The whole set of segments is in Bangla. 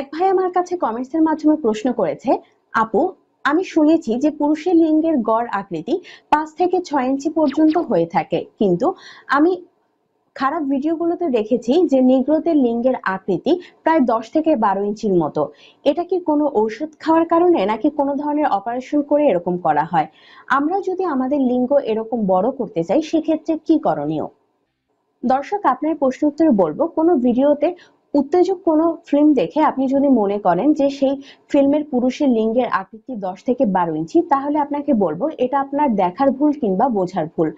এক ভাই আমার কাছে কমেন্টসের মাধ্যমে প্রশ্ন করেছে আপু আমি শুনেছি যে পুরুষের লিঙ্গের গড় আকৃতি পাঁচ থেকে ছয় ইঞ্চি পর্যন্ত হয়ে থাকে কিন্তু আমি খারাপ ভিডিওগুলোতে দেখেছি যে নিগ্রোদের লিঙ্গের আকৃতি প্রায় দশ থেকে বারো ইঞ্চির মতো এটা কি কোনো ঔষধ খাওয়ার কারণে নাকি কোনো ধরনের অপারেশন করে এরকম করা হয় আমরা যদি আমাদের লিঙ্গ এরকম বড় করতে চাই সেক্ষেত্রে কি করণীয় দর্শক আপনার প্রশ্ন উত্তরে বলবো কোনো ভিডিওতে উত্তেজক কোনো ফিল্ম দেখে আপনি যদি মনে করেন যে সেই ফিল্মের পুরুষের লিঙ্গের আকৃতি দশ থেকে বারো ইঞ্চি তাহলে আপনাকে বলবো এটা আপনার দেখার ভুল কিংবা বোঝার ভুল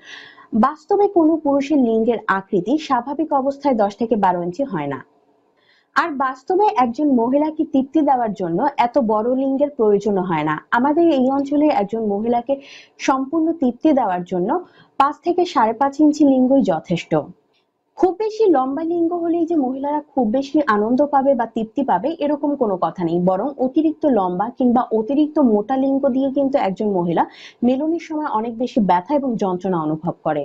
বাস্তবে কোনো পুরুষের লিঙ্গের আকৃতি স্বাভাবিক অবস্থায় দশ থেকে বারো ইঞ্চি হয় না আর বাস্তবে একজন মহিলাকে তৃপ্তি দেওয়ার জন্য এত বড় লিঙ্গের প্রয়োজন হয় না আমাদের এই অঞ্চলে একজন মহিলাকে সম্পূর্ণ তৃপ্তি দেওয়ার জন্য পাঁচ থেকে সাড়ে পাঁচ ইঞ্চি লিঙ্গই যথেষ্ট খুব বেশি লম্বা লিঙ্গ হলেই যে মহিলারা খুব বেশি আনন্দ পাবে বা তৃপ্তি পাবে এরকম কোনো কথা নেই বরং অতিরিক্ত লম্বা কিংবা অতিরিক্ত মোটা লিঙ্গ দিয়ে কিন্তু একজন মহিলা মেলনের সময় অনেক বেশি ব্যথা এবং যন্ত্রণা অনুভব করে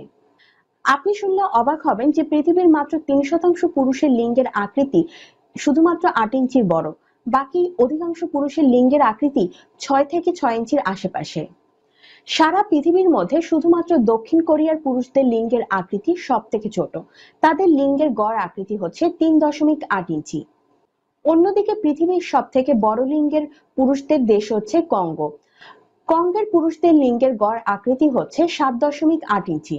আপনি শুনলে অবাক হবেন যে পৃথিবীর মাত্র তিন শতাংশ পুরুষের লিঙ্গের আকৃতি শুধুমাত্র আট ইঞ্চির বড় বাকি অধিকাংশ পুরুষের লিঙ্গের আকৃতি ছয় থেকে ছয় ইঞ্চির আশেপাশে সারা পৃথিবীর মধ্যে শুধুমাত্র দক্ষিণ কোরিয়ার পুরুষদের লিঙ্গের আকৃতি সব থেকে ছোট তাদের লিঙ্গের গড় আকৃতি হচ্ছে তিন দশমিক আট ইঞ্চি অন্যদিকে পৃথিবীর সব থেকে বড় লিঙ্গের পুরুষদের দেশ হচ্ছে কঙ্গো কঙ্গের পুরুষদের লিঙ্গের গড় আকৃতি হচ্ছে সাত দশমিক আট ইঞ্চি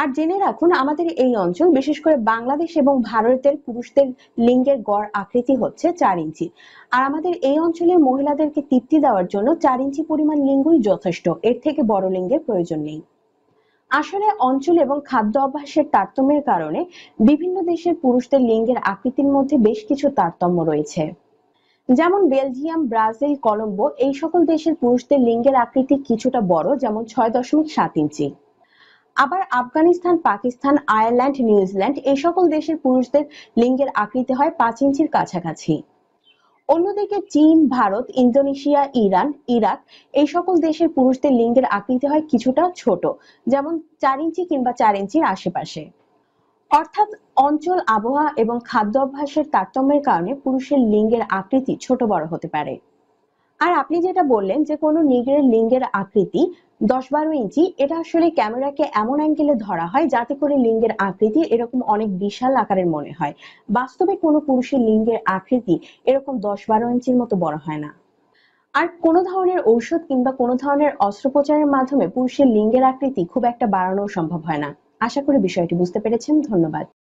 আর জেনে রাখুন আমাদের এই অঞ্চল বিশেষ করে বাংলাদেশ এবং ভারতের পুরুষদের লিঙ্গের গড় আকৃতি হচ্ছে চার ইঞ্চি আর আমাদের এই অঞ্চলে মহিলাদেরকে তৃপ্তি দেওয়ার জন্য চার ইঞ্চি পরিমাণ লিঙ্গই যথেষ্ট এর থেকে বড় লিঙ্গের প্রয়োজন নেই আসলে অঞ্চল এবং খাদ্য অভ্যাসের তারতম্যের কারণে বিভিন্ন দেশের পুরুষদের লিঙ্গের আকৃতির মধ্যে বেশ কিছু তারতম্য রয়েছে যেমন বেলজিয়াম ব্রাজিল কলম্বো এই সকল দেশের পুরুষদের লিঙ্গের আকৃতি কিছুটা বড় যেমন ছয় দশমিক সাত ইঞ্চি আবার আফগানিস্তান পাকিস্তান আয়ারল্যান্ড নিউজিল্যান্ড এই সকল দেশের পুরুষদের লিঙ্গের আকৃতি হয় পাঁচ ইঞ্চির কাছাকাছি অন্যদিকে চীন ভারত ইন্দোনেশিয়া ইরান ইরাক এই সকল দেশের পুরুষদের লিঙ্গের আকৃতি হয় কিছুটা ছোট যেমন চার ইঞ্চি কিংবা চার ইঞ্চির আশেপাশে অর্থাৎ অঞ্চল আবহাওয়া এবং খাদ্য অভ্যাসের তারতম্যের কারণে পুরুষের লিঙ্গের আকৃতি ছোট বড় হতে পারে আর আপনি যেটা বললেন যে কোনো নিগড়ের লিঙ্গের আকৃতি দশ বারো ইঞ্চি এটা আসলে ক্যামেরাকে এমন অ্যাঙ্গেলে ধরা হয় যাতে করে লিঙ্গের আকৃতি এরকম অনেক বিশাল আকারের মনে হয় বাস্তবে কোনো পুরুষের লিঙ্গের আকৃতি এরকম দশ বারো ইঞ্চির মতো বড় হয় না আর কোনো ধরনের ঔষধ কিংবা কোনো ধরনের অস্ত্রোপচারের মাধ্যমে পুরুষের লিঙ্গের আকৃতি খুব একটা বাড়ানো সম্ভব হয় না আশা করি বিষয়টি বুঝতে পেরেছেন ধন্যবাদ